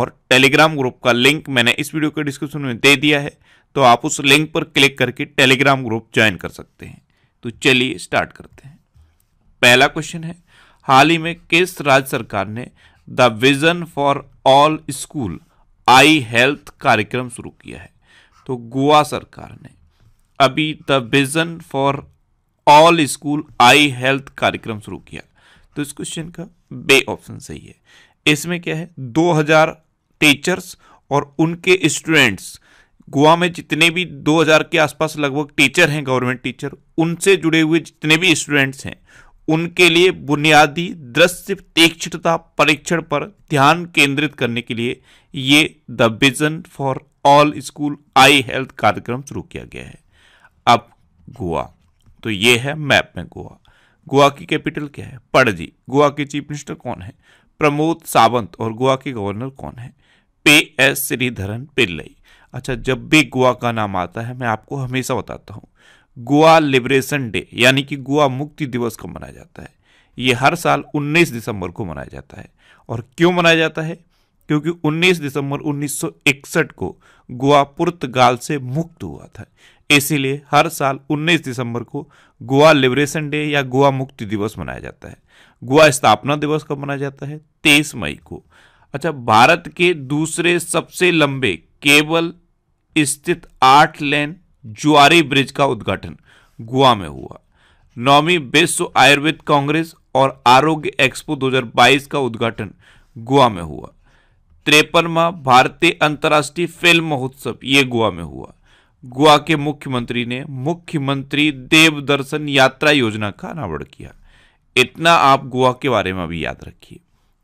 और Telegram group का link मैंने इस वीडियो के डिस्क्रिप्शन में दे दिया है तो आप उस लिंक पर क्लिक करके टेलीग्राम ग्रुप ज्वाइन कर सकते हैं तो चलिए स्टार्ट करते हैं पहला क्वेश्चन है हाल ही में किस राज्य सरकार ने the vision for all school eye health कार्यक्रम शुरू किया है तो गोवा सरकार ने अभी the vision for all school eye health कार्यक्रम शुरू किया तो इस क्वेश्चन का बे ऑप्शन सही है इसमें क्या है टीचर्स और उनके स्टूडेंट्स गोवा में जितने भी 2000 के आसपास लगभग टीचर हैं गवर्नमेंट टीचर उनसे जुड़े हुए जितने भी स्टूडेंट्स हैं उनके लिए बुनियादी दृश्य तीक्षणता परीक्षण पर ध्यान केंद्रित करने के लिए ये the vision for all school eye health कार्यक्रम शुरू किया गया है अब गोवा तो ये है मैप में गोवा गोवा की कैपिटल क्या है पणजी गोवा के चीफ मिनिस्टर कौन है प्रमोद सावंत और गोवा के गवर्नर कौन है पे एस श्रीधरन पिल्लई अच्छा जब भी गोवा का नाम आता है मैं आपको हमेशा बताता हूँ गोवा लिबरेशन डे यानी कि गोवा मुक्ति दिवस को मनाया जाता है ये हर साल 19 दिसंबर को मनाया जाता है और क्यों मनाया जाता है क्योंकि 19 दिसंबर 1961 को गोवा पुर्तगाल से मुक्त हुआ था इसीलिए हर साल 19 दिसंबर को गोवा लिबरेशन डे या गोवा मुक्ति दिवस मनाया जाता है गोवा स्थापना दिवस कब मनाया जाता है 23 मई को अच्छा भारत के दूसरे सबसे लंबे केबल स्थित आठ लेन जुआरी ब्रिज का उद्घाटन गोवा में हुआ नौवीं विश्व आयुर्वेद कांग्रेस और आरोग्य एक्सपो 2022 का उद्घाटन गोवा में हुआ त्रेपनवा भारतीय अंतर्राष्ट्रीय फिल्म महोत्सव ये गोवा में हुआ गोवा के मुख्यमंत्री ने मुख्यमंत्री देव दर्शन यात्रा योजना का अनावरण किया इतना आप गोवा के बारे में अभी याद रखिए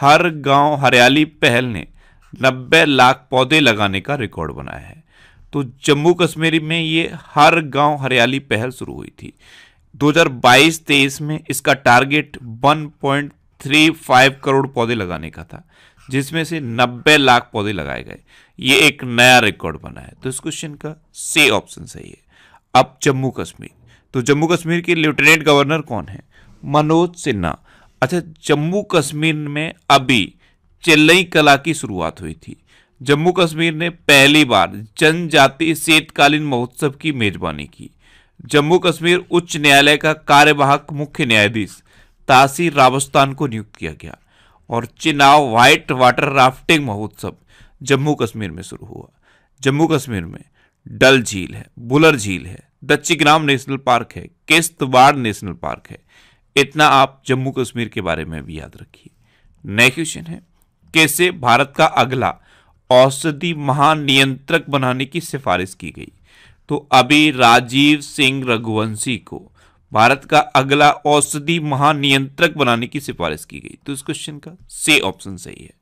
हर गांव हरियाली पहल ने 90 लाख पौधे लगाने का रिकॉर्ड बनाया है तो जम्मू कश्मीर में ये हर गांव हरियाली पहल शुरू हुई थी 2022-23 में इसका टारगेट 1.35 करोड़ पौधे लगाने का था जिसमें से 90 लाख पौधे लगाए गए ये एक नया रिकॉर्ड बना है तो इस क्वेश्चन का से ऑप्शन सही है अब जम्मू कश्मीर तो जम्मू कश्मीर के लेफ्टिनेंट गवर्नर कौन है मनोज सिन्हा अच्छा जम्मू कश्मीर में अभी चिल्लई कला की शुरुआत हुई थी जम्मू कश्मीर ने पहली बार जनजाति शीतकालीन महोत्सव की मेजबानी की जम्मू कश्मीर उच्च न्यायालय का कार्यवाहक मुख्य न्यायाधीश तासी रावस्तान को नियुक्त किया गया और चिनाव व्हाइट वाटर राफ्टिंग महोत्सव जम्मू कश्मीर में शुरू हुआ जम्मू कश्मीर में डल झील है बुलर झील है दच्ची ग्राम नेशनल पार्क है किस्तवाड़ नेशनल पार्क है इतना आप जम्मू कश्मीर के बारे में भी याद रखिए नेक्स्ट क्वेश्चन है कैसे भारत का अगला औषधि महानियंत्रक बनाने की सिफारिश की गई तो अभी राजीव सिंह रघुवंशी को भारत का अगला औषधि महानियंत्रक बनाने की सिफारिश की गई तो इस क्वेश्चन का से ऑप्शन सही है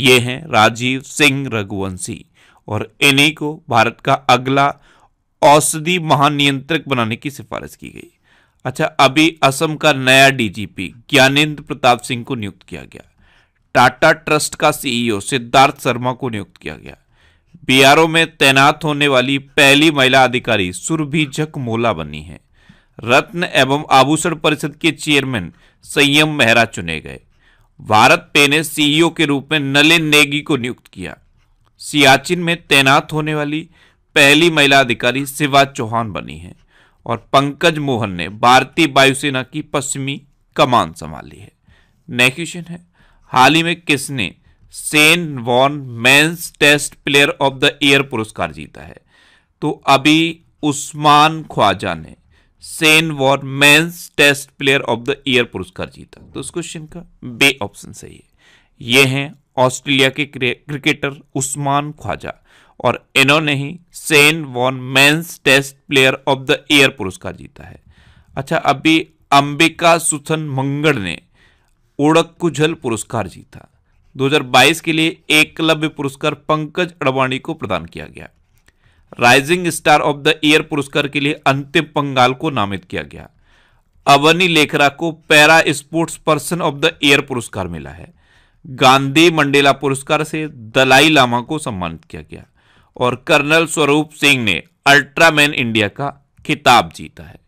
ये हैं राजीव सिंह रघुवंशी और इन्हीं को भारत का अगला औषधि महानियंत्रक बनाने की सिफारिश की गई अच्छा अभी असम का नया डीजीपी ज्ञानेंद्र प्रताप सिंह को नियुक्त किया गया टाटा ट्रस्ट का सीईओ e सिद्धार्थ शर्मा को नियुक्त किया गया बीआरओ में तैनात होने वाली पहली महिला अधिकारी सुरभि मोला बनी है रत्न एवं आभूषण परिषद के चेयरमैन संयम मेहरा चुने गए भारत पे ने सीईओ e के रूप में नलिन नेगी को नियुक्त किया सियाचिन में तैनात होने वाली पहली महिला अधिकारी शिवा चौहान बनी है और पंकज मोहन ने भारतीय वायुसेना की पश्चिमी कमान संभाली है नेक्स्ट क्वेश्चन है हाल ही में किसने Shane Warne men's test player of the year पुरस्कार जीता है तो अभी उस्मान ख्वाजा ने Shane Warne men's test player of the year पुरस्कार जीता तो इस क्वेश्चन का बे ऑप्शन सही है ये हैं ऑस्ट्रेलिया के क्रिकेटर उस्मान ख्वाजा और इन्होंने ही Shane Warne men's test player of the year पुरस्कार जीता है अच्छा अभी अंबिका सुथन मंगड़ ने ओड़कुझल पुरस्कार जीता 2022 के लिए एकलव्य पुरस्कार पंकज अडवाणी को प्रदान किया गया rising star of the year पुरस्कार के लिए अंतिम पंगाल को नामित किया गया अवनी लेखरा को para sports person of the year पुरस्कार मिला है गांधी मंडेला पुरस्कार से दलाई लामा को सम्मानित किया गया और कर्नल स्वरूप सिंह ने अल्ट्रामैन इंडिया का खिताब जीता है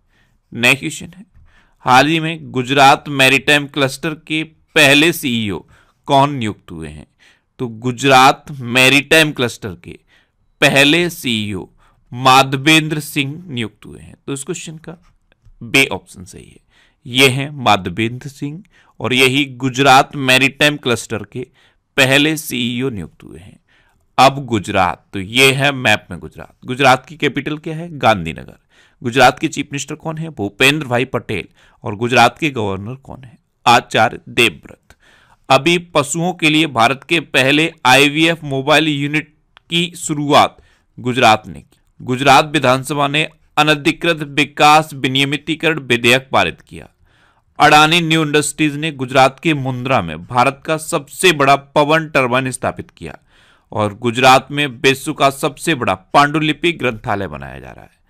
नेक्स्ट क्वेश्चन है हाल ही में गुजरात मैरीटाइम क्लस्टर के पहले सीईओ कौन नियुक्त हुए हैं तो गुजरात मैरीटाइम क्लस्टर के पहले सीईओ माधवेंद्र सिंह नियुक्त हुए हैं तो इस क्वेश्चन का बे ऑप्शन सही है यह है माधवेंद्र सिंह और यही गुजरात मैरीटाइम क्लस्टर के पहले सीईओ नियुक्त हुए हैं अब गुजरात तो ये है मैप में गुजरात गुजरात की कैपिटल क्या है गांधीनगर गुजरात के चीफ मिनिस्टर कौन है भूपेंद्र भाई पटेल और गुजरात के गवर्नर कौन है आचार्य देवव्रत अभी पशुओं के लिए भारत के पहले आईवीएफ मोबाइल यूनिट की शुरुआत गुजरात ने की गुजरात विधानसभा ने अनधिकृत विकास विनियमितीकरण विधेयक पारित किया अडानी न्यू इंडस्ट्रीज ने गुजरात के मुंद्रा में भारत का सबसे बड़ा पवन टर्बाइन स्थापित किया और गुजरात में विश्व का सबसे बड़ा पांडुलिपि ग्रंथालय बनाया जा रहा है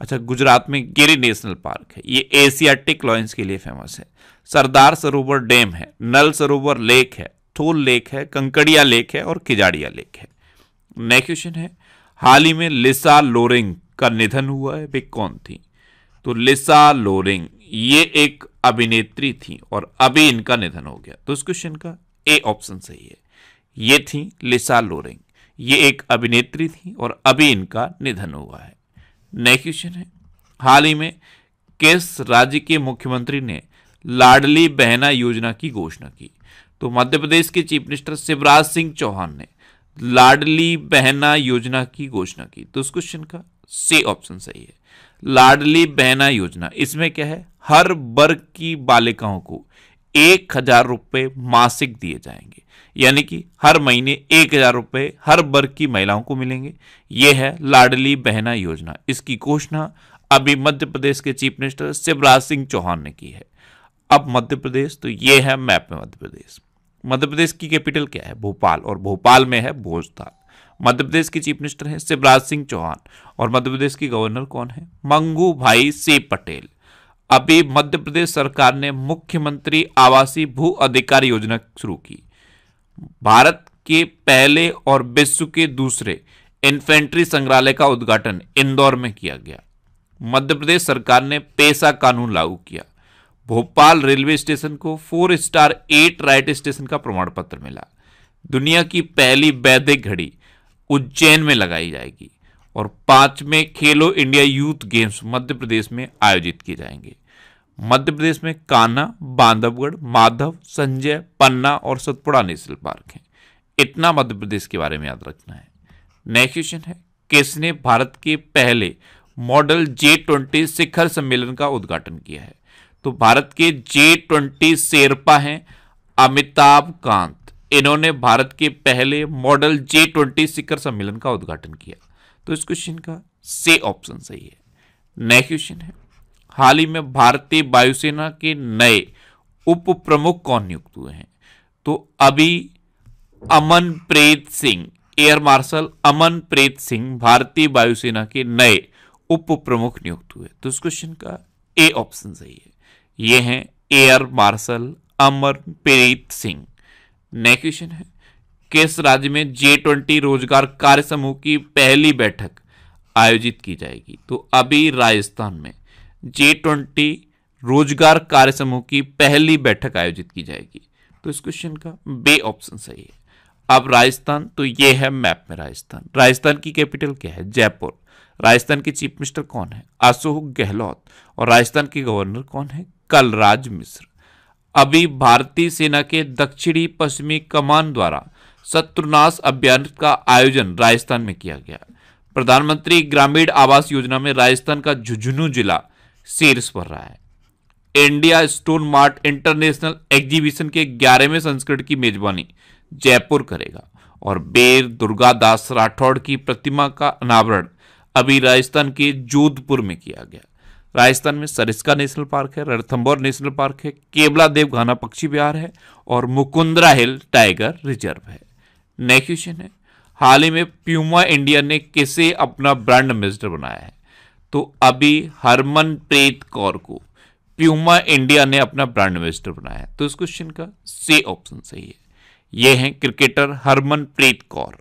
अच्छा गुजरात में गिरी नेशनल पार्क है ये एशियाटिक लॉयंस के लिए फेमस है सरदार सरोवर डैम है नल सरोवर लेक है थोल लेक है कंकड़िया लेक है और खिजाड़िया लेक है नेक्स्ट क्वेश्चन है हाल ही में लिसा लोरिंग का निधन हुआ है वे कौन थी तो लिसा लोरिंग ये एक अभिनेत्री थी और अभी इनका निधन हो गया तो इस क्वेश्चन का ए ऑप्शन सही है ये थी लिसा लोरिंग ये एक अभिनेत्री थी और अभी इनका निधन हुआ है नेक्स्ट क्वेश्चन है हाल ही में किस राज्य के मुख्यमंत्री ने लाडली बहना योजना की घोषणा की तो मध्य प्रदेश के चीफ मिनिस्टर शिवराज सिंह चौहान ने लाडली बहना योजना की घोषणा की तो इस क्वेश्चन का सी ऑप्शन सही है लाडली बहना योजना इसमें क्या है हर वर्ग की बालिकाओं को एक हजार रुपये मासिक दिए जाएंगे यानी कि हर महीने एक हजार रुपये हर वर्ग की महिलाओं को मिलेंगे ये है लाडली बहना योजना इसकी घोषणा अभी मध्य प्रदेश के चीफ मिनिस्टर शिवराज सिंह चौहान ने की है अब मध्य प्रदेश तो ये है मैप में मध्य प्रदेश मध्य प्रदेश की कैपिटल क्या है भोपाल और भोपाल में है भोजताल मध्य प्रदेश के चीफ मिनिस्टर हैं शिवराज सिंह चौहान और मध्य प्रदेश की गवर्नर कौन है मंगू भाई सी पटेल अभी मध्य प्रदेश सरकार ने मुख्यमंत्री आवासीय भू अधिकार योजना शुरू की भारत के पहले और विश्व के दूसरे इन्फेंट्री संग्रहालय का उद्घाटन इंदौर में किया गया मध्य प्रदेश सरकार ने पेशा कानून लागू किया भोपाल रेलवे स्टेशन को four star eat right station का प्रमाण पत्र मिला दुनिया की पहली वैदिक घड़ी उज्जैन में लगाई जाएगी और पांचवें Khelo India youth games Madhya Pradesh में आयोजित किए जाएंगे मध्य प्रदेश में कान्हा बांधवगढ़ माधव संजय पन्ना और सतपुड़ा नेशनल पार्क हैं इतना मध्य प्रदेश के बारे में याद रखना है नेक्स्ट क्वेश्चन है किसने भारत के पहले मॉडल जे ट्वेंटी शिखर सम्मेलन का उद्घाटन किया है तो भारत के जे ट्वेंटी शेरपा हैं अमिताभ कांत इन्होंने भारत के पहले मॉडल जे ट्वेंटी शिखर सम्मेलन का उद्घाटन किया तो इस क्वेश्चन का से ऑप्शन सही है नेक्स्ट क्वेश्चन है हाल ही में भारतीय वायुसेना के नए उप प्रमुख कौन नियुक्त हुए हैं तो अभी अमनप्रीत सिंह एयर मार्शल अमनप्रीत सिंह भारतीय वायुसेना के नए उप प्रमुख नियुक्त हुए तो इस क्वेश्चन का ए ऑप्शन सही है ये हैं air marshal Amarpreet Singh next question है किस राज्य में जे ट्वेंटी रोजगार कार्य समूह की पहली बैठक आयोजित की जाएगी तो अभी राजस्थान में जे ट्वेंटी रोजगार कार्य समूह की पहली बैठक आयोजित की जाएगी तो इस क्वेश्चन का बे ऑप्शन सही है अब राजस्थान तो ये है मैप में राजस्थान राजस्थान की कैपिटल क्या है जयपुर राजस्थान के चीफ मिनिस्टर कौन है अशोक गहलोत और राजस्थान के गवर्नर कौन है कलराज मिश्र अभी भारतीय सेना के दक्षिणी पश्चिमी कमान द्वारा शत्रुनाश अभियान का आयोजन राजस्थान में किया गया प्रधानमंत्री ग्रामीण आवास योजना में राजस्थान का झुंझुनू जिला शीर्ष पर रहा है India stone mart international exhibition के ग्यारहवें संस्करण की मेजबानी जयपुर करेगा और बेर दुर्गा दास राठौड़ की प्रतिमा का अनावरण अभी राजस्थान के जोधपुर में किया गया राजस्थान में सरिस्का नेशनल पार्क है रणथम्बोर नेशनल पार्क है केवला घाना पक्षी विहार है और मुकुंदरा हिल टाइगर रिजर्व है नेक्स्ट क्वेश्चन है हाल ही में प्यूमा इंडिया ने किसे अपना ब्रांड एम्बेसडर बनाया है तो अभी हरमनप्रीत कौर को प्यूमा इंडिया ने अपना ब्रांड एम्बेसडर बनाया तो इस क्वेश्चन का सी ऑप्शन सही है ये हैं क्रिकेटर हरमनप्रीत कौर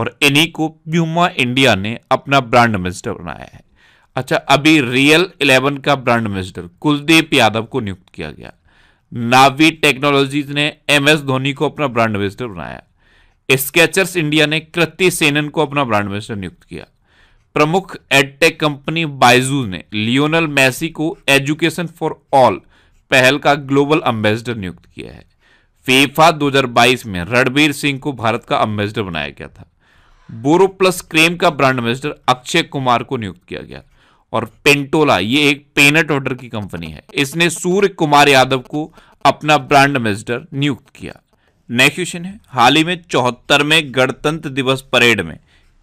और इन्हीं को प्यूमा इंडिया ने अपना ब्रांड एम्बेसडर बनाया है अच्छा अभी रियल इलेवन का ब्रांड एम्बेसडर कुलदीप यादव को नियुक्त किया गया नावी टेक्नोलॉजीज ने एम एस धोनी को अपना ब्रांड एम्बेसडर बनाया स्केचर्स इंडिया ने कृति सेनन को अपना ब्रांड एम्बेसडर नियुक्त किया प्रमुख एडटेक कंपनी बाइजू ने लियोनल मैसी को एजुकेशन फॉर ऑल पहल का ग्लोबल एम्बेसडर नियुक्त किया है फीफा 2022 में रणबीर सिंह को भारत का एम्बेसडर बनाया गया था बोरो प्लस क्रेम का ब्रांड एम्बेसडर अक्षय कुमार को नियुक्त किया गया और पेंटोला ये एक पेनट ऑर्डर की कंपनी है इसने सूर्य कुमार यादव को अपना ब्रांड एम्बेसडर नियुक्त किया नेक्स्ट क्वेश्चन है हाल ही में चौहत्तरवें गणतंत्र दिवस परेड में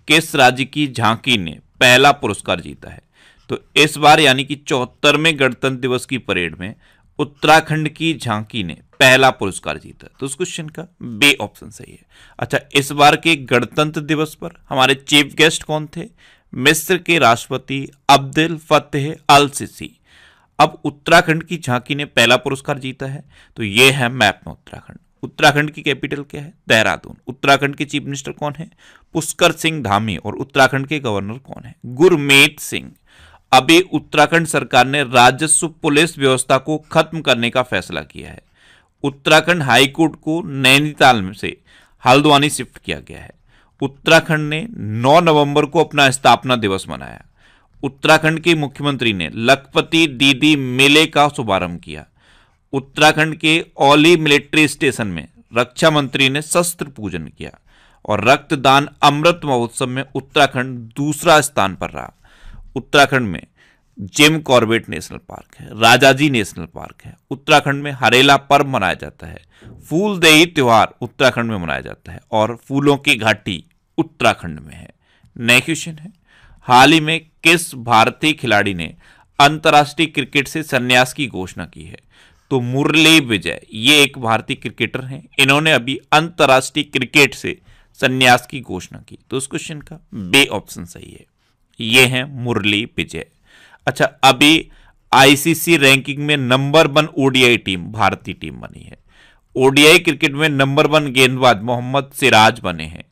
किस राज्य की झांकी ने पहला पुरस्कार जीता है तो इस बार यानी कि चौहत्तरवें गणतंत्र दिवस की परेड में उत्तराखंड की झांकी ने पहला पुरस्कार जीता तो उस क्वेश्चन का बे ऑप्शन सही है अच्छा इस बार के गणतंत्र दिवस पर हमारे चीफ गेस्ट कौन थे मिस्र के राष्ट्रपति अब्दुल फतेह अल सिसी अब उत्तराखंड की झांकी ने पहला पुरस्कार जीता है तो ये है मैप में उत्तराखंड उत्तराखंड की कैपिटल क्या है देहरादून उत्तराखंड के चीफ मिनिस्टर कौन है पुष्कर सिंह धामी और उत्तराखंड के गवर्नर कौन है गुरमेत सिंह अभी उत्तराखंड सरकार ने राजस्व पुलिस व्यवस्था को खत्म करने का फैसला किया है उत्तराखंड हाईकोर्ट को नैनीताल से हल्द्वानी शिफ्ट किया गया है उत्तराखंड ने 9 नवंबर को अपना स्थापना दिवस मनाया उत्तराखंड के मुख्यमंत्री ने लखपति दीदी मेले का शुभारंभ किया उत्तराखंड के औली मिलिट्री स्टेशन में रक्षा मंत्री ने शस्त्र पूजन किया और रक्तदान अमृत महोत्सव में उत्तराखंड दूसरा स्थान पर रहा उत्तराखंड में जिम कॉर्बेट नेशनल पार्क है राजाजी नेशनल पार्क है उत्तराखंड में हरेला पर्व मनाया जाता है फूलदेही त्यौहार उत्तराखंड में मनाया जाता है और फूलों की घाटी उत्तराखंड में है नए क्वेश्चन है हाल ही में किस भारतीय खिलाड़ी ने अंतर्राष्ट्रीय क्रिकेट से संन्यास की घोषणा की है तो मुरली विजय ये एक भारतीय क्रिकेटर हैं इन्होंने अभी अंतर्राष्ट्रीय क्रिकेट से संन्यास की घोषणा की तो उस क्वेश्चन का बे ऑप्शन सही है ये हैं मुरली विजय अच्छा अभी आईसीसी रैंकिंग में नंबर वन ओडीआई टीम भारतीय टीम बनी है ओडीआई क्रिकेट में नंबर वन गेंदबाज मोहम्मद सिराज बने हैं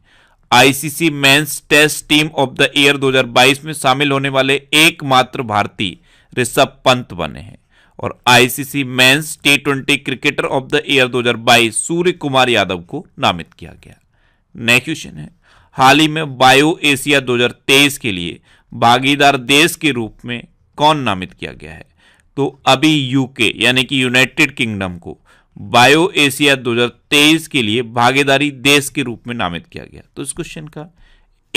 ICC men's test team of the year 2022 में शामिल होने वाले एकमात्र भारतीय ऋषभ पंत बने हैं और ICC men's T twenty cricketer of the year 2022 Surya Kumar Yadav को नामित किया गया नेक्स्ट क्वेश्चन है हाल ही में बायो एशिया 2023 के लिए भागीदार देश के रूप में कौन नामित किया गया है तो अभी यूके यानी कि यूनाइटेड किंगडम को बायो एशिया 2023 के लिए भागीदारी देश के रूप में नामित किया गया तो इस क्वेश्चन का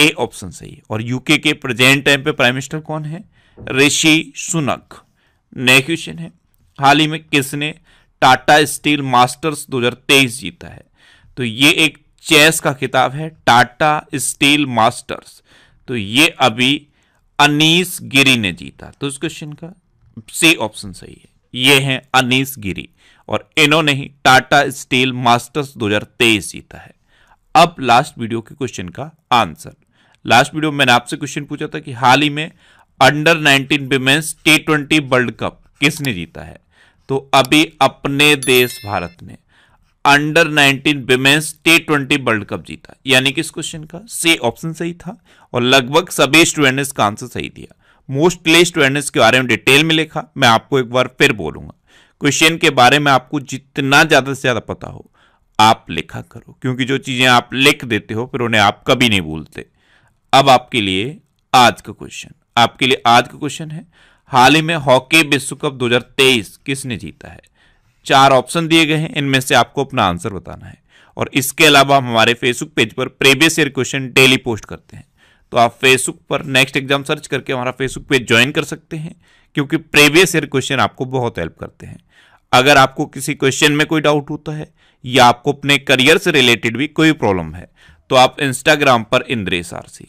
ए ऑप्शन सही है और यूके के प्रेजेंट टाइम पे प्राइम मिनिस्टर कौन है ऋषि सुनक नया क्वेश्चन है हाल ही में किसने टाटा स्टील मास्टर्स 2023 जीता है तो ये एक चेस का खिताब है टाटा स्टील मास्टर्स तो ये अभी अनीस गिरी ने जीता तो इस क्वेश्चन का सी ऑप्शन सही है ये हैं अनीस गिरी और इन्होंने ही टाटा स्टील मास्टर्स 2023 जीता है अब लास्ट वीडियो के क्वेश्चन का आंसर लास्ट वीडियो में मैंने आपसे क्वेश्चन पूछा था कि हाल ही में under 19 women's T twenty world cup किसने जीता है तो अभी अपने देश भारत ने under 19 women's T twenty world cup जीता यानी कि इस क्वेश्चन का सी ऑप्शन सही था और लगभग सभी स्टूडेंट ने इसका आंसर सही दिया मोस्टली स्टूडेंट के बारे में डिटेल में लिखा मैं आपको एक बार फिर बोलूंगा क्वेश्चन के बारे में आपको जितना ज़्यादा से ज़्यादा पता हो आप लिखा करो क्योंकि जो चीज़ें आप लिख देते हो फिर उन्हें आप कभी नहीं भूलते अब आपके लिए आज का क्वेश्चन आपके लिए आज का क्वेश्चन है हाल ही में हॉकी विश्व कप 2023 किसने जीता है चार ऑप्शन दिए गए हैं इनमें से आपको अपना आंसर बताना है और इसके अलावा हम हमारे फेसबुक पेज पर previous year question daily post करते हैं तो आप फेसबुक पर नेक्स्ट एग्जाम सर्च करके हमारा फेसबुक पेज ज्वाइन कर सकते हैं क्योंकि प्रीवियस ईयर क्वेश्चन आपको बहुत हेल्प करते हैं अगर आपको किसी क्वेश्चन में कोई डाउट होता है या आपको अपने करियर से रिलेटेड भी कोई प्रॉब्लम है तो आप इंस्टाग्राम पर इंद्रेश आरसी